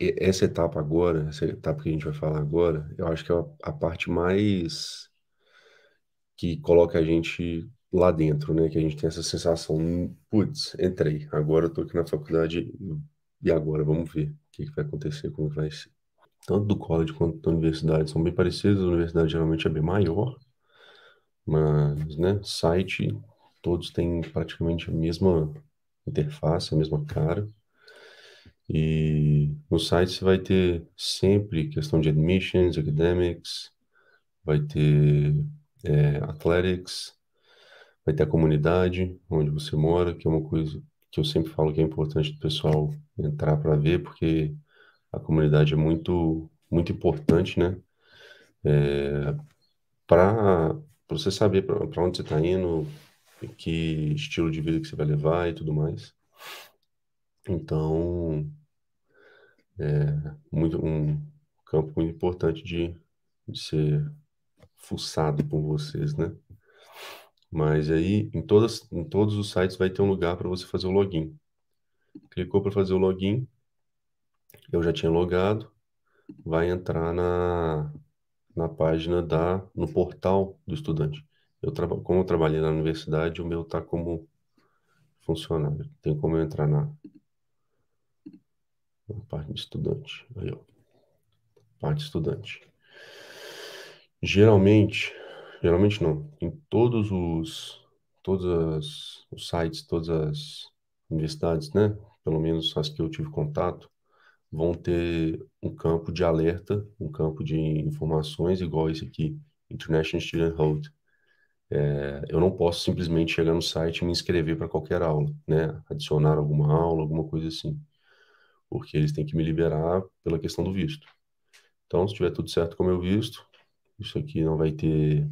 essa etapa agora, essa etapa que a gente vai falar agora, eu acho que é a, a parte mais que coloca a gente lá dentro, né? Que a gente tem essa sensação, putz, entrei, agora eu tô aqui na faculdade e agora vamos ver o que, que vai acontecer, como vai ser. Tanto do college quanto da universidade são bem parecidos. a universidade geralmente é bem maior, mas, né, site, todos têm praticamente a mesma interface, a mesma cara. E no site você vai ter sempre questão de admissions, academics, vai ter é, athletics, vai ter a comunidade onde você mora, que é uma coisa que eu sempre falo que é importante o pessoal entrar para ver, porque a comunidade é muito, muito importante, né? É, para você saber para onde você está indo, que estilo de vida que você vai levar e tudo mais. Então, é muito, um campo muito importante de, de ser fuçado por vocês, né? Mas aí em, todas, em todos os sites vai ter um lugar para você fazer o login. Clicou para fazer o login, eu já tinha logado, vai entrar na, na página da no portal do estudante. Eu como eu trabalhei na universidade, o meu está como funcionário. Tem como eu entrar na, Parte de estudante. Aí, ó. Parte estudante. Geralmente, geralmente não, em todos os, todos as, os sites, todas as universidades, né? Pelo menos as que eu tive contato, vão ter um campo de alerta, um campo de informações igual esse aqui, International Student Hold. É, eu não posso simplesmente chegar no site e me inscrever para qualquer aula, né? Adicionar alguma aula, alguma coisa assim porque eles têm que me liberar pela questão do visto. Então, se tiver tudo certo com o meu visto, isso aqui não vai ter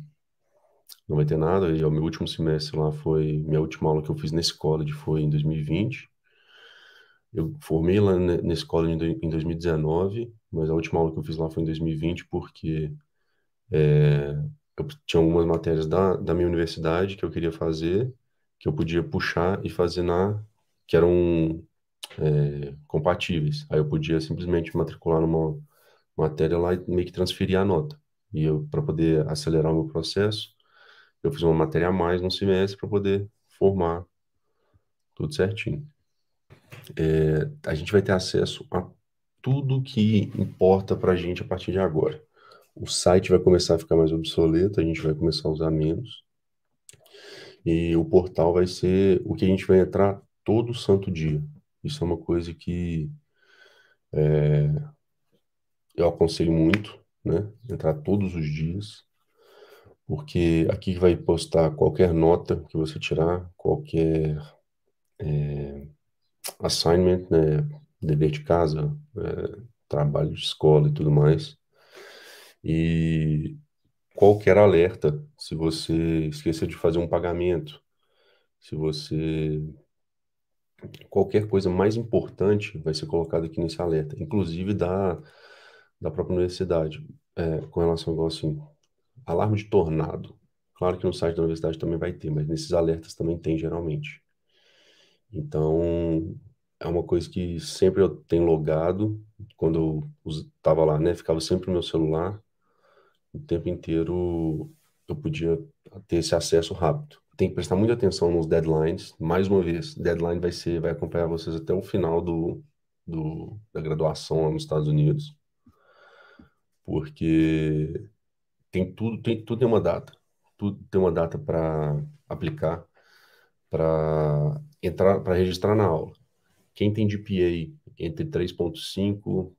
não vai ter nada. E o meu último semestre lá foi minha última aula que eu fiz nesse college foi em 2020. Eu formei lá nesse college em 2019, mas a última aula que eu fiz lá foi em 2020 porque é, eu tinha algumas matérias da, da minha universidade que eu queria fazer, que eu podia puxar e fazer na que eram é, compatíveis. Aí eu podia simplesmente matricular numa matéria lá e meio que transferir a nota. E eu, para poder acelerar o meu processo, eu fiz uma matéria a mais no semestre para poder formar tudo certinho. É, a gente vai ter acesso a tudo que importa para a gente a partir de agora. O site vai começar a ficar mais obsoleto, a gente vai começar a usar menos. E o portal vai ser o que a gente vai entrar todo santo dia. Isso é uma coisa que é, eu aconselho muito, né? Entrar todos os dias, porque aqui vai postar qualquer nota que você tirar, qualquer é, assignment, né? Dever de casa, é, trabalho de escola e tudo mais. E qualquer alerta, se você esquecer de fazer um pagamento, se você qualquer coisa mais importante vai ser colocada aqui nesse alerta, inclusive da, da própria universidade, é, com relação ao assim, alarme de tornado. Claro que no site da universidade também vai ter, mas nesses alertas também tem geralmente. Então, é uma coisa que sempre eu tenho logado, quando eu estava lá, né? Ficava sempre no meu celular, o tempo inteiro eu podia ter esse acesso rápido tem que prestar muita atenção nos deadlines. Mais uma vez, deadline vai ser, vai acompanhar vocês até o final do, do da graduação lá nos Estados Unidos, porque tem tudo, tem tudo tem uma data, tudo tem uma data para aplicar, para entrar, para registrar na aula. Quem tem GPA entre 3.5,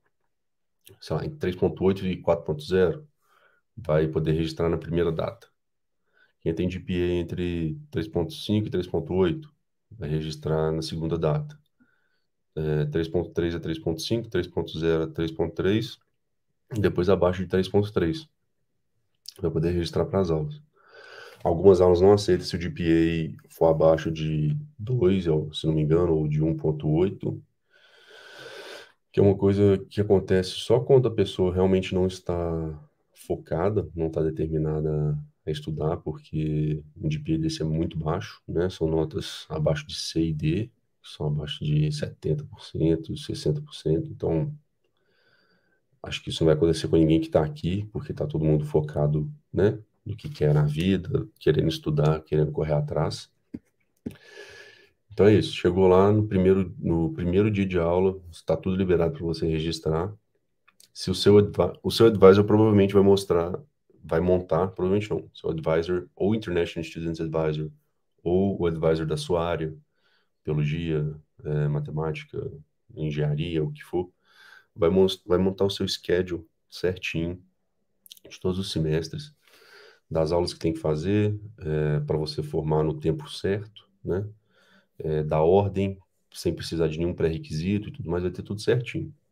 sei lá, entre 3.8 e 4.0, vai poder registrar na primeira data quem tem DPA entre 3.5 e 3.8 vai registrar na segunda data. É, 3.3 a 3.5, 3.0 a 3.3, e depois abaixo de 3.3. para poder registrar para as aulas. Algumas aulas não aceitam se o GPA for abaixo de 2, é se não me engano, ou de 1.8, que é uma coisa que acontece só quando a pessoa realmente não está focada, não está determinada a estudar, porque o DPI desse é muito baixo, né? São notas abaixo de C e D, são abaixo de 70%, 60%. Então, acho que isso não vai acontecer com ninguém que está aqui, porque está todo mundo focado, né? No que quer na vida, querendo estudar, querendo correr atrás. Então é isso. Chegou lá no primeiro, no primeiro dia de aula, está tudo liberado para você registrar. Se o seu, o seu advisor provavelmente vai mostrar vai montar, provavelmente não, seu advisor ou International Students Advisor ou o advisor da sua área, biologia, é, matemática, engenharia, o que for, vai, vai montar o seu schedule certinho de todos os semestres, das aulas que tem que fazer, é, para você formar no tempo certo, né? É, da ordem, sem precisar de nenhum pré-requisito e tudo mais, vai ter tudo certinho.